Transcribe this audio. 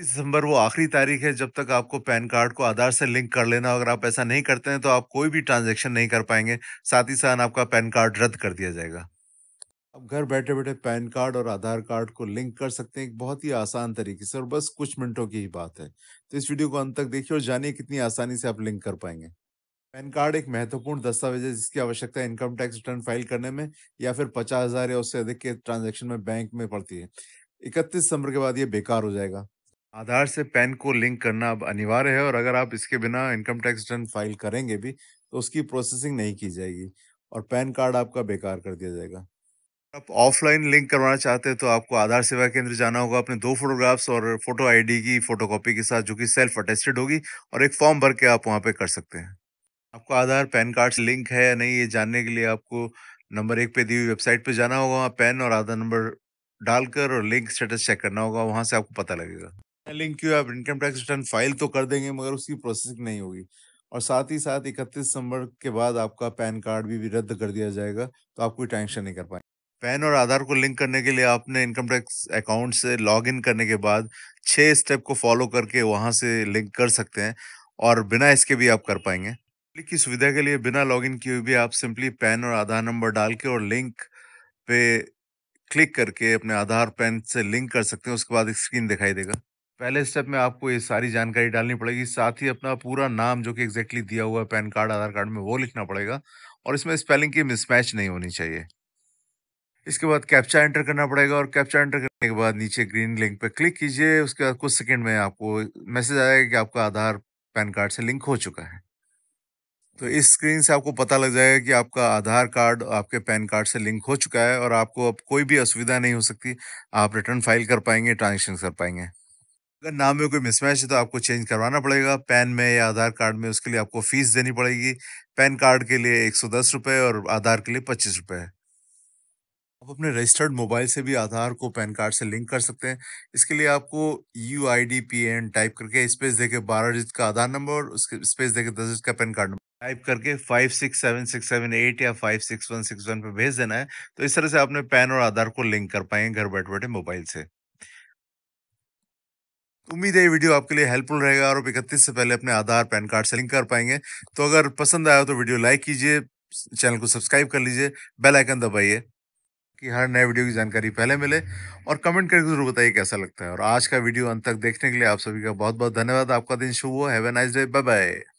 दिसंबर वो आखिरी तारीख है जब तक आपको पैन कार्ड को आधार से लिंक कर लेना अगर आप ऐसा नहीं करते हैं तो आप कोई भी ट्रांजेक्शन नहीं कर पाएंगे साथ ही साथ आपका पैन कार्ड रद्द कर दिया जाएगा आप घर बैठे बैठे पैन कार्ड और आधार कार्ड को लिंक कर सकते हैं एक बहुत ही आसान तरीके से और बस कुछ मिनटों की ही बात है तो इस वीडियो को अंत तक देखिए और जानिए कितनी आसानी से आप लिंक कर पाएंगे पैन कार्ड एक महत्वपूर्ण दस्तावेज है जिसकी आवश्यकता इनकम टैक्स रिटर्न फाइल करने में या फिर पचास हजार या उससे अधिक के ट्रांजेक्शन में बैंक में पड़ती है इकतीस दिसंबर के बाद ये बेकार हो जाएगा आधार से पैन को लिंक करना अब अनिवार्य है और अगर आप इसके बिना इनकम टैक्स रिटर्न फाइल करेंगे भी तो उसकी प्रोसेसिंग नहीं की जाएगी और पैन कार्ड आपका बेकार कर दिया जाएगा आप ऑफलाइन लिंक करवाना चाहते हैं तो आपको आधार सेवा केंद्र जाना होगा अपने दो फोटोग्राफ्स और फोटो आईडी की फोटोकॉपी के साथ जो कि सेल्फ अटेस्टेड होगी और एक फॉर्म भर के आप वहाँ पे कर सकते हैं आपको आधार पैन कार्ड से लिंक है या नहीं ये जानने के लिए आपको नंबर एक पे दी हुई वेबसाइट पे जाना होगा वहाँ पैन और आधार नंबर डालकर और लिंक स्टेटस चेक करना होगा वहाँ से आपको पता लगेगा लिंक क्यों आप इनकम टैक्स रिटर्न फाइल तो कर देंगे मगर उसकी प्रोसेसिंग नहीं होगी और साथ ही साथ इकतीस दिसंबर के बाद आपका पैन कार्ड भी, भी रद्द कर दिया जाएगा तो आप कोई टेंशन नहीं कर पाएंगे पैन और आधार को लिंक करने के लिए आपने इनकम टैक्स अकाउंट से लॉग इन करने के बाद छः स्टेप को फॉलो करके वहाँ से लिंक कर सकते हैं और बिना इसके भी आप कर पाएंगे क्लिक की सुविधा के लिए बिना लॉग इन किए भी आप सिंपली पैन और आधार नंबर डाल के और लिंक पे क्लिक करके अपने आधार पैन से लिंक कर सकते हैं उसके बाद स्क्रीन दिखाई देगा पहले स्टेप में आपको ये सारी जानकारी डालनी पड़ेगी साथ ही अपना पूरा नाम जो कि एग्जैक्टली दिया हुआ है पैन कार्ड आधार कार्ड में वो लिखना पड़ेगा और इसमें स्पेलिंग की मिसमैच नहीं होनी चाहिए इसके बाद कैप्चा एंटर करना पड़ेगा और कैप्चा एंटर करने के बाद नीचे ग्रीन लिंक पर क्लिक कीजिए उसके बाद कुछ सेकेंड में आपको मैसेज आएगा कि आपका आधार पैन कार्ड से लिंक हो चुका है तो इस स्क्रीन से आपको पता लग जाएगा कि आपका आधार कार्ड आपके पैन कार्ड से लिंक हो चुका है और आपको अब कोई भी असुविधा नहीं हो सकती आप रिटर्न फाइल कर पाएंगे ट्रांजेक्शन कर पाएंगे अगर नाम में कोई मिसमैच है तो आपको चेंज करवाना पड़ेगा पैन में या आधार कार्ड में उसके लिए आपको फीस देनी पड़ेगी पैन कार्ड के लिए एक सौ दस रुपये और आधार के लिए पच्चीस रुपये आप अपने रजिस्टर्ड मोबाइल से भी आधार को पैन कार्ड से लिंक कर सकते हैं इसके लिए आपको U I D P N type करके स्पेस देके बारह डिजिट का आधार नंबर और उसके स्पेस देके दस डिजिट का पैन कार्ड नंबर टाइप करके five six seven six seven eight या five six one six one पर भेज देना है तो इस तरह से आपने पैन और आधार को लिंक कर पाएंगे घर बैठे बैठे मोबाइल से उम्मीद है ये वीडियो आपके लिए हेल्पफुल रहेगा और आप इकतीस से पहले अपने आधार पैन कार्ड से लिंक कर पाएंगे तो अगर पसंद आया तो वीडियो लाइक कीजिए चैनल को सब्सक्राइब कर लीजिए बेल आइकन दबाइए कि हर नए वीडियो की जानकारी पहले मिले और कमेंट करके जरूर बताइए कैसा लगता है और आज का वीडियो अंत तक देखने के लिए आप सभी का बहुत बहुत धन्यवाद आपका दिन शुभ हो have a nice day bye bye